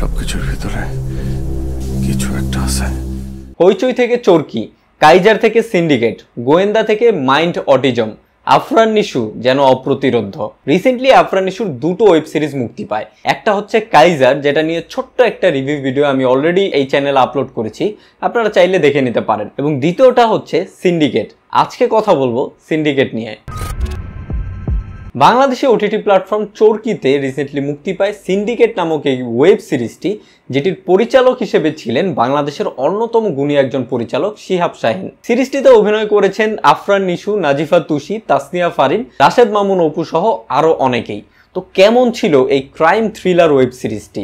সবকিছুর ভিতরে কিছু একটা আছে হইচই থেকে চোরকি কাইজার থেকে সিন্ডিকেট গোয়েন্দা থেকে মাইন্ড অটিজম আফরান নিশু যেন অপ্রতিরোধ্য রিসেন্টলি আফরান নিশুর দুটো ওয়েব সিরিজ মুক্তি পায় একটা হচ্ছে কাইজার যেটা নিয়ে ছোট্ট একটা রিভিউ ভিডিও আমি অলরেডি এই চ্যানেলে আপলোড করেছি আপনারা চাইলে দেখে নিতে পারেন এবং দ্বিতীয়টা হচ্ছে সিন্ডিকেট আজকে কথা বলবো সিন্ডিকেট নিয়ে বাংলাদেশে ওটিটি প্ল্যাটফর্ম চোরকিতে রিসেন্টলি মুক্তি পায় সিন্ডিকেট নামক এই ওয়েব সিরিজটি যেটির পরিচালক হিসেবে ছিলেন বাংলাদেশের অন্যতম গুণী একজন পরিচালক শিহাব শাহিন সিরিজটিতে অভিনয় করেছেন আফরান নিশু নাজিফা তুশি তাসনিয়া ফারিন রাশেদ মামুন অপু সহ আরও অনেকেই তো কেমন ছিল এই ক্রাইম থ্রিলার ওয়েব সিরিজটি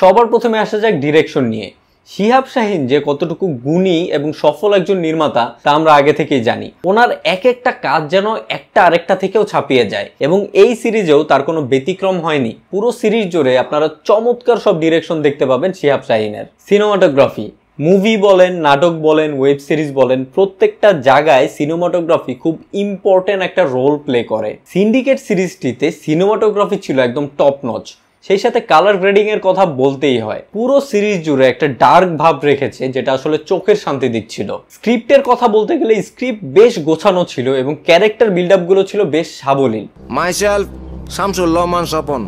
সবার প্রথমে আসা যাক ডিরেকশন নিয়ে শিহাব শাহিন যে কতটুকু গুণী এবং সফল একজন নির্মাতা তা আমরা আগে থেকেই জানি ওনার এক একটা কাজ যেন একটা আরেকটা থেকেও ছাপিয়ে যায় এবং এই সিরিজেও তার কোনো ব্যতিক্রম হয়নি পুরো সিরিজ জুড়ে আপনারা চমৎকার সব ডিরেকশন দেখতে পাবেন শিহাব শাহিনের সিনেমাটোগ্রাফি মুভি বলেন নাটক বলেন ওয়েব সিরিজ বলেন প্রত্যেকটা জায়গায় সিনেমাটোগ্রাফি খুব ইম্পর্টেন্ট একটা রোল প্লে করে সিন্ডিকেট সিরিজটিতে সিনেমাটোগ্রাফি ছিল একদম টপ নচ সেই সাথে কালার গ্রেডিং এর কথা বলতেই হয় পুরো সিরিজ জুড়ে একটা ডার্ক ভাব রেখেছে যেটা আসলে চোখের শান্তি দিচ্ছিল স্ক্রিপ্টের কথা বলতে গেলে স্ক্রিপ্ট বেশ গোছানো ছিল এবং ক্যারেক্টার বিল্ড গুলো ছিল বেশ সাবলীল মাইসেলফ শামসুল রহমান স্বপন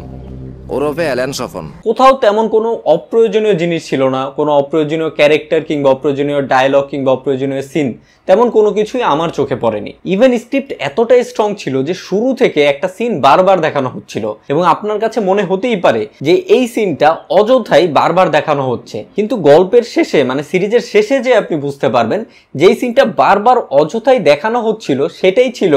ওরফে অ্যালেন সফন কোথাও তেমন কোনো অপ্রয়োজনীয় জিনিস ছিল না কোনো অপ্রয়োজনীয় ক্যারেক্টার কিংবা অপ্রয়োজনীয় ডায়লগ কিংবা অপ্রয়োজনীয় সিন তেমন কোনো কিছুই আমার চোখে পড়েনি ইভেন স্ক্রিপ্ট এতটাই স্ট্রং ছিল যে শুরু থেকে একটা সিন বারবার দেখানো হচ্ছিল এবং আপনার কাছে মনে হতেই পারে যে এই সিনটা অযথাই বারবার দেখানো হচ্ছে কিন্তু গল্পের শেষে মানে সিরিজের শেষে যে আপনি বুঝতে পারবেন যেই সিনটা বারবার অযথাই দেখানো হচ্ছিল সেটাই ছিল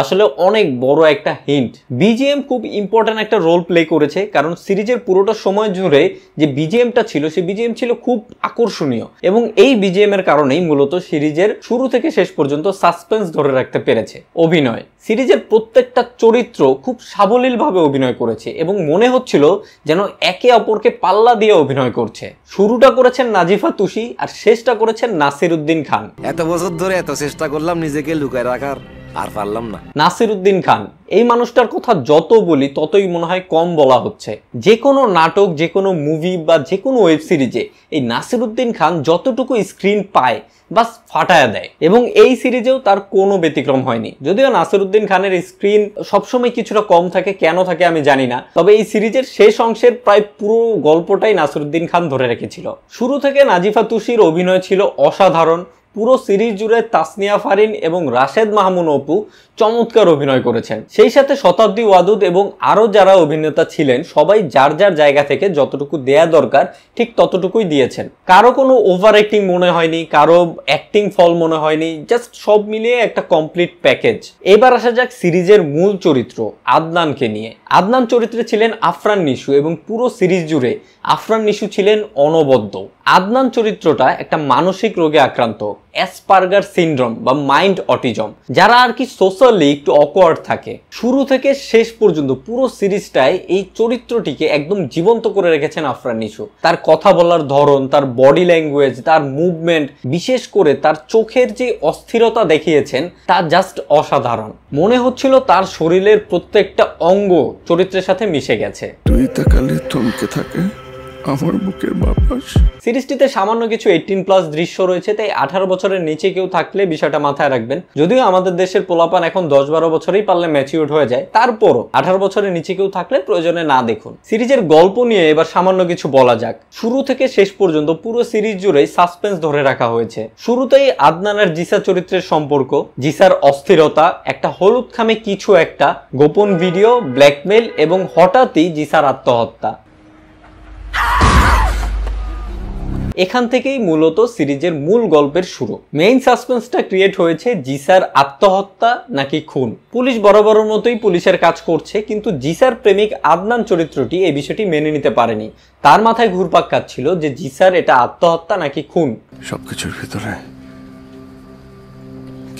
আসলে অনেক বড় একটা হিন্ট বিজিএম খুব ইম্পর্ট্যান্ট একটা রোল প্লে করেছে কারণ সিরিজের পুরোটা সময় জুড়ে যে বিজিএমটা ছিল সেই বিজিএম ছিল খুব আকর্ষণীয় এবং এই বিজিএম এর কারণেই মূলত সিরিজের শুরু থেকে শেষ পর্যন্ত সাসপেন্স ধরে রাখতে পেরেছে অভিনয় সিরিজের প্রত্যেকটা চরিত্র খুব সাবলীলভাবে অভিনয় করেছে এবং মনে হচ্ছিল যেন একে অপরকে পাল্লা দিয়ে অভিনয় করছে শুরুটা করেছেন নাজিফা তুষি আর শেষটা করেছেন নাসির উদ্দিন খান এত বছর ধরে এত চেষ্টা করলাম নিজেকে লুকায় রাখার আর পারলাম না নাসির উদ্দিন খান এই মানুষটার কথা যত বলি ততই মনে হয় কম বলা হচ্ছে যে কোনো নাটক যে কোনো মুভি বা যে কোনো ওয়েব সিরিজে এই নাসির উদ্দিন খান যতটুকু স্ক্রিন পায় বা ফাটায়া দেয় এবং এই সিরিজেও তার কোনো ব্যতিক্রম হয়নি যদিও নাসির উদ্দিন খানের স্ক্রিন সবসময় কিছুটা কম থাকে কেন থাকে আমি জানি না তবে এই সিরিজের শেষ অংশের প্রায় পুরো গল্পটাই নাসির উদ্দিন খান ধরে রেখেছিল শুরু থেকে নাজিফা তুষির অভিনয় ছিল অসাধারণ পুরো সিরিজ জুড়ে তাসনিয়া ফারিন এবং রাশেদ মাহমুন অপু চমৎকার অভিনয় করেছেন সেই সাথে শতাব্দী ওয়াদুদ এবং আরও যারা অভিনেতা ছিলেন সবাই যার যার জায়গা থেকে যতটুকু দেয়া দরকার ঠিক ততটুকুই দিয়েছেন কারো কোনো ওভার অ্যাক্টিং মনে হয়নি কারো অ্যাক্টিং ফল মনে হয়নি জাস্ট সব মিলিয়ে একটা কমপ্লিট প্যাকেজ এবার আসা যাক সিরিজের মূল চরিত্র আদনানকে নিয়ে আদনান চরিত্রে ছিলেন আফরান নিশু এবং পুরো সিরিজ জুড়ে আফরান নিশু ছিলেন অনবদ্য আদনান চরিত্রটা একটা মানসিক রোগে আক্রান্ত অ্যাসপার্গার সিন্ড্রোম বা মাইন্ড অটিজম যারা আর কি সোশ্যালি একটু অকওয়ার্ড থাকে শুরু থেকে শেষ পর্যন্ত পুরো সিরিজটায় এই চরিত্রটিকে একদম জীবন্ত করে রেখেছেন আফরান নিশু তার কথা বলার ধরন তার বডি ল্যাঙ্গুয়েজ তার মুভমেন্ট বিশেষ করে তার চোখের যে অস্থিরতা দেখিয়েছেন তা জাস্ট অসাধারণ মনে হচ্ছিল তার শরীরের প্রত্যেকটা অঙ্গ চরিত্রের সাথে মিশে গেছে তুই থাকে আমার বুকের বাতাস সিরিজটিতে সামান্য কিছু এইটিন প্লাস দৃশ্য রয়েছে তাই আঠারো বছরের নিচে কেউ থাকলে বিষয়টা মাথায় রাখবেন যদিও আমাদের দেশের পোলাপান এখন দশ বারো বছরেই পারলে ম্যাচিউর হয়ে যায় তারপরও আঠারো বছরের নিচে কেউ থাকলে প্রয়োজনে না দেখুন সিরিজের গল্প নিয়ে এবার সামান্য কিছু বলা যাক শুরু থেকে শেষ পর্যন্ত পুরো সিরিজ জুড়েই সাসপেন্স ধরে রাখা হয়েছে শুরুতেই আদনান আর জিসা চরিত্রের সম্পর্ক জিসার অস্থিরতা একটা হলুদ খামে কিছু একটা গোপন ভিডিও ব্ল্যাকমেল এবং হঠাৎই জিসার আত্মহত্যা এখান থেকেই মূলত সিরিজের মূল গল্পের শুরু মেইন সাসপেন্সটা ক্রিয়েট হয়েছে জিসার আত্মহত্যা নাকি খুন পুলিশ বরাবরের মতোই পুলিশের কাজ করছে কিন্তু জিসার প্রেমিক আদনান চরিত্রটি এই বিষয়টি মেনে নিতে পারেনি তার মাথায় ঘুরপাক কাজ ছিল যে জিসার এটা আত্মহত্যা নাকি খুন সবকিছুর ভিতরে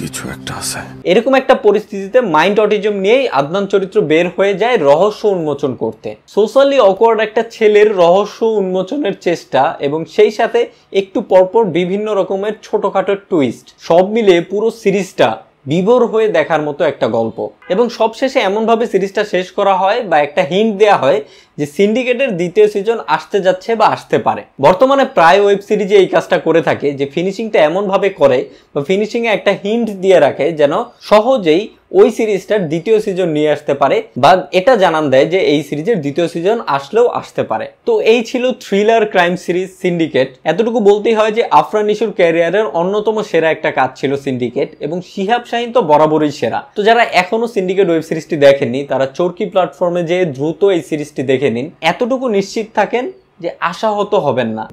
কিছু একটা আছে এরকম একটা পরিস্থিতিতে মাইন্ড অটিজম নিয়েই আদনান চরিত্র বের হয়ে যায় রহস্য উন্মোচন করতে সোশ্যালি অকওয়ার্ড একটা ছেলের রহস্য উন্মোচনের চেষ্টা এবং সেই সাথে একটু পরপর বিভিন্ন রকমের ছোটখাটো টুইস্ট সব মিলে পুরো সিরিজটা বিবর হয়ে দেখার মতো একটা গল্প এবং সবশেষে এমনভাবে সিরিজটা শেষ করা হয় বা একটা হিন্ট দেয়া হয় যে সিন্ডিকেটের দ্বিতীয় সিজন আসতে যাচ্ছে বা আসতে পারে বর্তমানে প্রায় ওয়েব সিরিজে এই কাজটা করে থাকে যে ফিনিশিংটা এমনভাবে করে বা ফিনিশিংয়ে একটা হিন্ট দিয়ে রাখে যেন সহজেই ওই সিরিজটার দ্বিতীয় সিজন নিয়ে আসতে পারে বা এটা জানান দেয় যে এই সিরিজের দ্বিতীয় সিজন আসলেও আসতে পারে তো এই ছিল থ্রিলার ক্রাইম সিরিজ সিন্ডিকেট এতটুকু বলতেই হয় যে আফরান ইসুর ক্যারিয়ারের অন্যতম সেরা একটা কাজ ছিল সিন্ডিকেট এবং শিহাব শাহিন তো বরাবরই সেরা তো যারা এখনো সিন্ডিকেট ওয়েব সিরিজটি দেখেননি তারা চোরকি প্ল্যাটফর্মে যেয়ে দ্রুত এই সিরিজটি দেখে নিন এতটুকু নিশ্চিত থাকেন যে আশাহত হবেন না